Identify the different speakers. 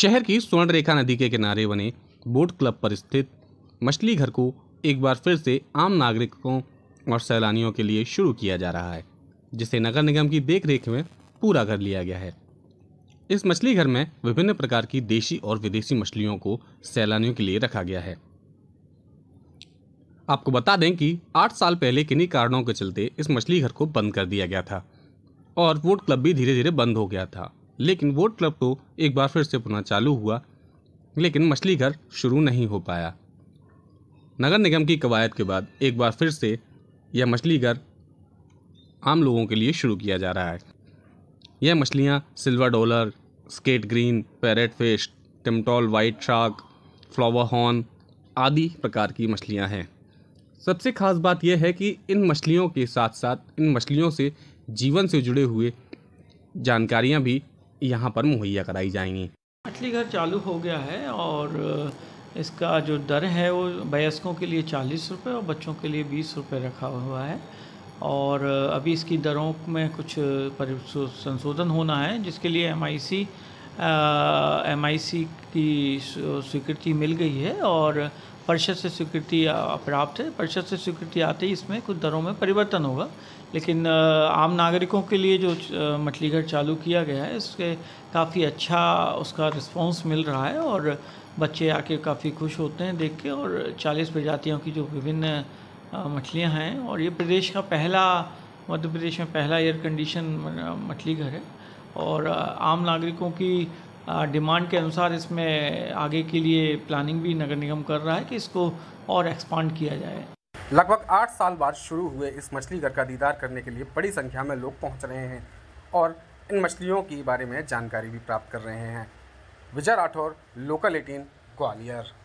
Speaker 1: शहर की स्वर्ण रेखा नदी के किनारे बने बोट क्लब पर स्थित मछली घर को एक बार फिर से आम नागरिकों और सैलानियों के लिए शुरू किया जा रहा है जिसे नगर निगम की देखरेख में पूरा कर लिया गया है इस मछली घर में विभिन्न प्रकार की देशी और विदेशी मछलियों को सैलानियों के लिए रखा गया है आपको बता दें कि आठ साल पहले किन्हीं कारणों के चलते इस मछली घर को बंद कर दिया गया था और वोट क्लब भी धीरे धीरे बंद हो गया था लेकिन वोट क्लब तो एक बार फिर से पुनः चालू हुआ लेकिन मछली घर शुरू नहीं हो पाया नगर निगम की कवायद के बाद एक बार फिर से यह मछली घर आम लोगों के लिए शुरू किया जा रहा है यह मछलियाँ silver dollar skate green parrot fish टिमटॉल वाइट शार्क फ्लावर हॉर्न आदि प्रकार की मछलियाँ हैं सबसे खास बात यह है कि इन मछलियों के साथ साथ इन मछलियों से जीवन से जुड़े हुए जानकारियाँ भी यहाँ पर मुहैया कराई जाएंगी
Speaker 2: मछली घर चालू हो गया है और इसका जो दर है वो वयस्कों के लिए चालीस रुपये और बच्चों के लिए बीस रुपये रखा हुआ है और अभी इसकी दरों में कुछ संशोधन होना है जिसके लिए एम एम की स्वीकृति मिल गई है और परिषद से स्वीकृति प्राप्त है परिषद से स्वीकृति आते ही इसमें कुछ दरों में परिवर्तन होगा लेकिन आम नागरिकों के लिए जो मछलीघर चालू किया गया है इसके काफ़ी अच्छा उसका रिस्पांस मिल रहा है और बच्चे आके काफ़ी खुश होते हैं देख के और 40 प्रजातियों की जो विभिन्न मछलियाँ हैं और ये प्रदेश का पहला मध्य प्रदेश में पहला एयर कंडीशन मछली घर है और आम नागरिकों की डिमांड के अनुसार इसमें आगे के लिए प्लानिंग भी नगर निगम कर रहा है कि इसको और एक्सपांड किया जाए
Speaker 3: लगभग आठ साल बाद शुरू हुए इस मछली घर का दीदार करने के लिए बड़ी संख्या में लोग पहुंच रहे हैं और इन मछलियों के बारे में जानकारी भी प्राप्त कर रहे हैं विजय राठौर लोकल एटीन ग्वालियर